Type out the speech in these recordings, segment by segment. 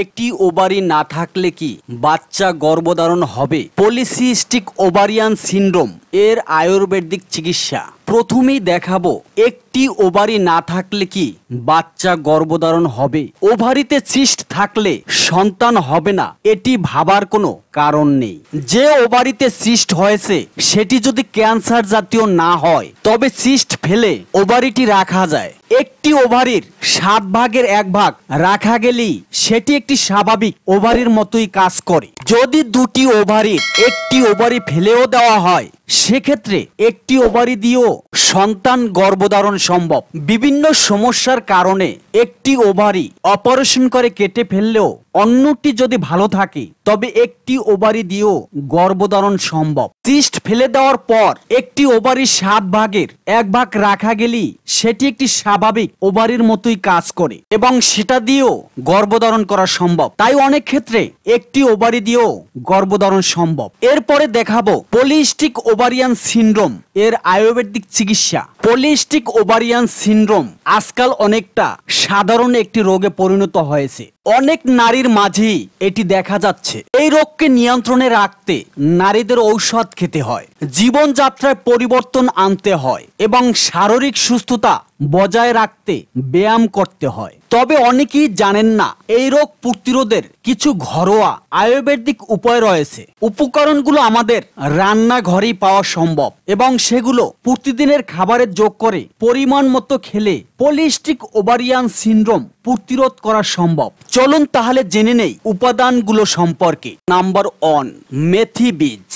একটি ওবারি না থাকলে কি বাচ্চা গর্ভধারণ হবে পলিসিস্টিক ওবারিয়ান সিন্ড্রোম এর আয়ুর্বেদিক চিকিৎসা প্রথমেই দেখাবো একটি ওভারি না থাকলে কি বাচ্চা গর্ভধারণ হবে ওভারিতে সিস্ট থাকলে সন্তান হবে না এটি ভাবার কোনো কারণ নেই যে ওভারিতে সিস্ট হয়েছে সেটি যদি ক্যান্সার জাতীয় না হয় তবে সিস্ট ফেলে ওভারিটি রাখা যায় একটি ওভারের সাত ভাগের এক ভাগ রাখা গেলেই সেটি একটি স্বাভাবিক ওভারের মতোই কাজ করে যদি দুটি ওভারের একটি ওভারে ফেলেও দেওয়া হয় সেক্ষেত্রে একটি ওভারে দিয়েও সন্তান গর্ভধারণ সম্ভব বিভিন্ন সমস্যার কারণে একটি ওভারি অপারেশন করে কেটে ফেললেও অন্যটি যদি ভালো থাকে তবে একটি ওভারি দিয়েও গর্ভধারণ সম্ভব সিস্ট ফেলে দেওয়ার পর একটি ওভারি সাত ভাগের এক ভাগ রাখা গেলেই সেটি একটি স্বাভাবিক ওভারির মতোই কাজ করে এবং সেটা দিয়েও গর্ভধারণ করা সম্ভব তাই অনেক ক্ষেত্রে একটি ওভারি দিয়েও গর্ভধারণ সম্ভব এরপরে দেখাবো পলিস্টিক ওভারিয়ান সিন্ড্রোম এর আয়ুর্বেদিক চিকিৎসা পলিস্টিক ওভারিয়ান সিন্ড্রোম আজকাল অনেকটা সাধারণ একটি রোগে পরিণত হয়েছে অনেক নারীর মাঝেই এটি দেখা যাচ্ছে এই রোগকে নিয়ন্ত্রণে রাখতে নারীদের ঔষধ খেতে হয় জীবনযাত্রায় পরিবর্তন আনতে হয় এবং শারীরিক সুস্থতা বজায় রাখতে ব্যায়াম করতে হয় তবে অনেকেই জানেন না এই রোগ প্রতিরোধের কিছু ঘরোয়া আয়ুর্বেদিক উপায় রয়েছে উপকরণগুলো আমাদের রান্নাঘরেই পাওয়া সম্ভব এবং সেগুলো প্রতিদিনের খাবারে যোগ করে পরিমাণ মতো খেলে পলিস্টিক ওভারিয়ান সিন্ড্রোম প্রতিরোধ করা সম্ভব চলুন তাহলে জেনে নেই উপাদানগুলো সম্পর্কে নাম্বার ওয়ান মেথি বীজ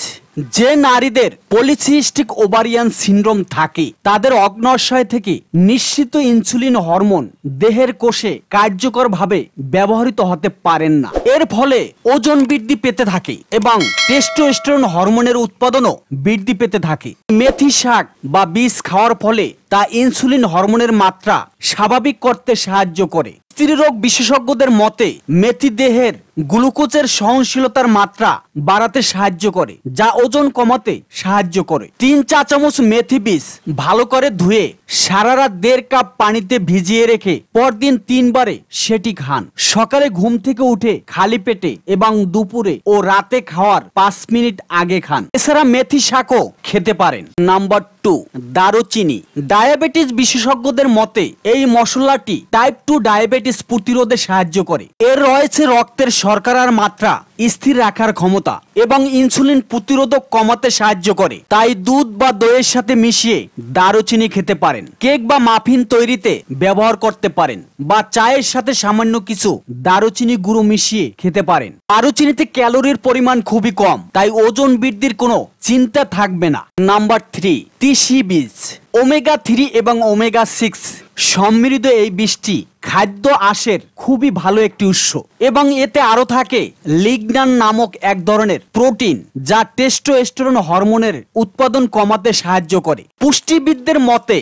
যে নারীদের পলিসিস্টিক ওভারিয়ান সিন্ড্রোম থাকে তাদের অগ্নাশয় থেকে নিশ্চিত ইনসুলিন হরমোন দেহের কোষে কার্যকরভাবে ব্যবহৃত হতে পারেন না এর ফলে ওজন বৃদ্ধি পেতে থাকে এবং টেস্টোস্টেরন হরমোনের উৎপাদনও বৃদ্ধি পেতে থাকে মেথি শাক বা বীজ খাওয়ার ফলে তা ইনসুলিন হরমোনের মাত্রা স্বাভাবিক করতে সাহায্য করে স্ত্রীরোগ বিশেষজ্ঞদের মতে মেথি দেহের গ্লুকোজের সহনশীলতার মাত্রা বাড়াতে সাহায্য করে যা ওজন কমাতে সাহায্য করে তিন চা চামচ মেথি বীজ ভালো করে ধুয়ে সারা রাত দেড় কাপ পানিতে ভিজিয়ে রেখে পরদিন তিনবারে সেটি খান সকালে ঘুম থেকে উঠে খালি পেটে এবং দুপুরে ও রাতে খাওয়ার পাঁচ মিনিট আগে খান এছাড়া মেথি শাকও খেতে পারেন নাম্বার টু দারুচিনি ডায়াবেটিস বিশেষজ্ঞদের মতে এই মশলাটি টাইপ টু ডায়াবেটিস প্রতিরোধে সাহায্য করে এর রয়েছে রক্তের শর্করার মাত্রা স্থির রাখার ক্ষমতা এবং ইনসুলিন প্রতিরোধক কমাতে সাহায্য করে তাই দুধ বা দইয়ের সাথে মিশিয়ে দারুচিনি খেতে পারেন কেক বা মাফিন তৈরিতে ব্যবহার করতে পারেন বা চায়ের সাথে সামান্য কিছু দারুচিনি গুঁড়ো মিশিয়ে খেতে পারেন দারুচিনিতে ক্যালোরির পরিমাণ খুবই কম তাই ওজন বৃদ্ধির কোনো চিন্তা থাকবে না নাম্বার থ্রি তিসি বীজ ওমেগা থ্রি এবং ওমেগা সিক্স সম্মিলিত এই বৃষ্টি খাদ্য আশের খুবই ভালো একটি উৎস এবং এতে আরও থাকে লিগনান নামক এক ধরনের প্রোটিন যা টেস্টোস্টেরন হরমোনের উৎপাদন কমাতে সাহায্য করে পুষ্টিবিদদের মতে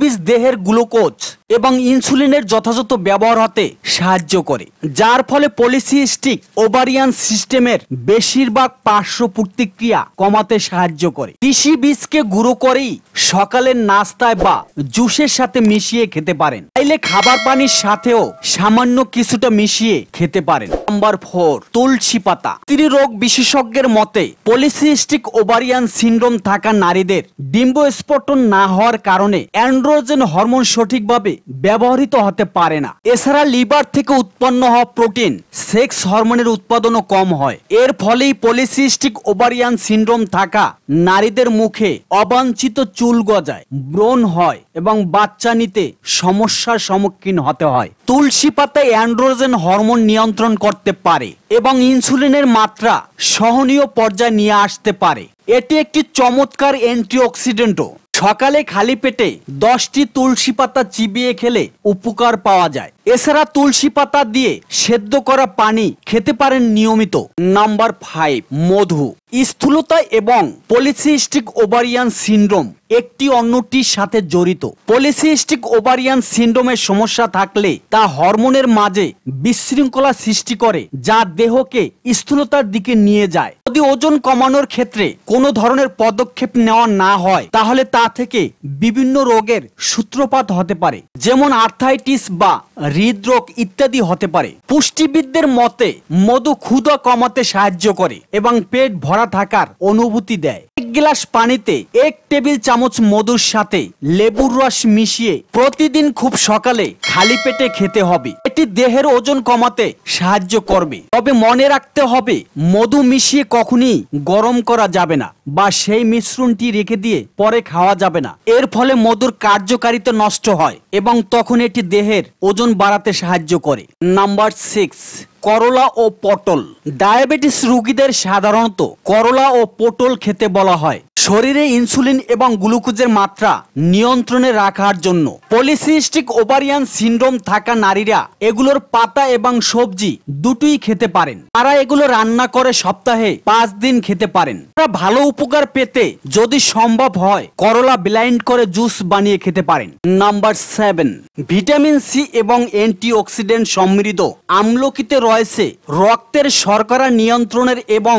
বীজ দেহের গ্লুকোজ এবং ইনসুলিনের যথাযথ ব্যবহার হতে সাহায্য করে যার ফলে পলিসিস্টিক ওভারিয়ান সিস্টেমের বেশিরভাগ পার্শ্ব প্রতিক্রিয়া কমাতে সাহায্য করে তিসি বীজকে গুঁড়ো করেই সকালের নাস্তায় বা জুসের সাথে মিশিয়ে খেতে পারেন তাইলে খাবার পানির সাথেও সামান্য কিছুটা মিশিয়ে খেতে পারেন নাম্বার ফোর তুলসী পাতা রোগ বিশেষজ্ঞের মতে পলিসিস্টিক ওভারিয়ান সিন্ড্রোম থাকা নারীদের ডিম্বস্ফোটন না হওয়ার কারণে অ্যান্ড্রোজেন হরমোন সঠিকভাবে ব্যবহৃত হতে পারে না এছাড়া লিভার থেকে উৎপন্ন হওয়া প্রোটিন সেক্স হরমোনের উৎপাদনও কম হয় এর ফলেই পলিসিস্টিক ওভারিয়ান সিন্ড্রোম থাকা নারীদের মুখে অবাঞ্ছিত চুল গজায় ব্রণ হয় এবং বাচ্চা নিতে সমস্যার সম্মুখীন হতে হয় তুলসী পাতায় অ্যান্ড্রোজেন হরমোন নিয়ন্ত্রণ করতে পারে এবং ইনসুলিনের মাত্রা সহনীয় পর্যায়ে নিয়ে আসতে পারে এটি একটি চমৎকার অ্যান্টিঅক্সিডেন্টও সকালে খালি পেটে দশটি তুলসী পাতা চিবিয়ে খেলে উপকার পাওয়া যায় এছাড়া তুলসী পাতা দিয়ে সেদ্ধ করা পানি খেতে পারেন নিয়মিত নাম্বার ফাইভ মধু স্থূলতা এবং পলিসিস্টিক ওভারিয়ান সিন্ড্রোম একটি অন্যটির সাথে জড়িত পলিসিস্টিক ওভারিয়ান সিন্ড্রোমের সমস্যা থাকলে তা হরমোনের মাঝে বিশৃঙ্খলা সৃষ্টি করে যা দেহকে স্থূলতার দিকে নিয়ে যায় যদি ওজন কমানোর ক্ষেত্রে কোনো ধরনের পদক্ষেপ নেওয়া না হয় তাহলে তা থেকে বিভিন্ন রোগের সূত্রপাত হতে পারে যেমন আর্থাইটিস বা হৃদরোগ ইত্যাদি হতে পারে পুষ্টিবিদদের মতে মধু ক্ষুধা কমাতে সাহায্য করে এবং পেট ভরা থাকার অনুভূতি দেয় গ্লাস পানিতে এক টেবিল চামচ মধুর সাথে লেবুর রস মিশিয়ে প্রতিদিন খুব সকালে খালি পেটে খেতে হবে এটি দেহের ওজন কমাতে সাহায্য করবে তবে মনে রাখতে হবে মধু মিশিয়ে কখনই গরম করা যাবে না বা সেই মিশ্রণটি রেখে দিয়ে পরে খাওয়া যাবে না এর ফলে মধুর কার্যকারিতা নষ্ট হয় এবং তখন এটি দেহের ওজন বাড়াতে সাহায্য করে নাম্বার সিক্স করলা ও পটল ডায়াবেটিস রোগীদের সাধারণত করলা ও পটল খেতে বলা হয় শরীরে ইনসুলিন এবং গ্লুকোজের মাত্রা নিয়ন্ত্রণে রাখার জন্য পলিসিস্টিক ওভারিয়ান সিন্ড্রোম থাকা নারীরা এগুলোর পাতা এবং সবজি দুটোই খেতে পারেন তারা এগুলো রান্না করে সপ্তাহে পাঁচ দিন খেতে পারেন তারা ভালো উপকার পেতে যদি সম্ভব হয় করলা ব্লাইন্ড করে জুস বানিয়ে খেতে পারেন নাম্বার সেভেন ভিটামিন সি এবং অ্যান্টিঅক্সিডেন্ট সমৃদ্ধ আমলকিতে রয়েছে বয়সে রক্তের শর্করা নিয়ন্ত্রণের এবং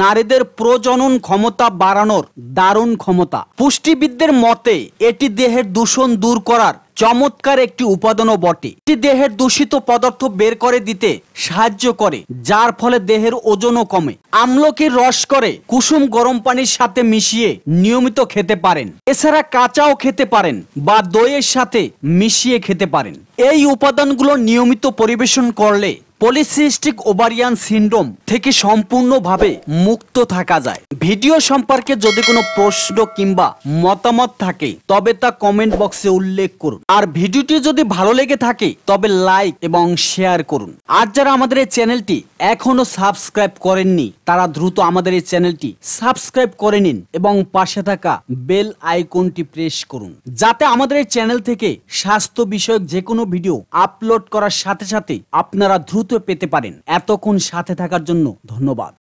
নারীদের প্রজনন ক্ষমতা বাড়ানোর দারুণ ক্ষমতা পুষ্টিবিদদের মতে এটি দেহের দূষণ দূর করার চমৎকার একটি উপাদানও বটে এটি দেহের দূষিত পদার্থ বের করে দিতে সাহায্য করে যার ফলে দেহের ওজনও কমে আমলকে রস করে কুসুম গরম পানির সাথে মিশিয়ে নিয়মিত খেতে পারেন এছাড়া কাঁচাও খেতে পারেন বা দইয়ের সাথে মিশিয়ে খেতে পারেন এই উপাদানগুলো নিয়মিত পরিবেশন করলে পলিসিস্টিক ওভারিয়ান সিন্ড্রোম থেকে সম্পূর্ণভাবে মুক্ত থাকা যায় ভিডিও সম্পর্কে যদি কোনো প্রশ্ন কিংবা মতামত থাকে তবে তা কমেন্ট বক্সে উল্লেখ করুন আর ভিডিওটি যদি ভালো লেগে থাকে তবে লাইক এবং শেয়ার করুন আর যারা আমাদের এই চ্যানেলটি এখনো সাবস্ক্রাইব করেননি তারা দ্রুত আমাদের এই চ্যানেলটি সাবস্ক্রাইব করে নিন এবং পাশে থাকা বেল আইকনটি প্রেস করুন যাতে আমাদের এই চ্যানেল থেকে স্বাস্থ্য বিষয়ক যে কোনো ভিডিও আপলোড করার সাথে সাথে আপনারা দ্রুত পেতে পারেন এতক্ষণ সাথে থাকার জন্য ধন্যবাদ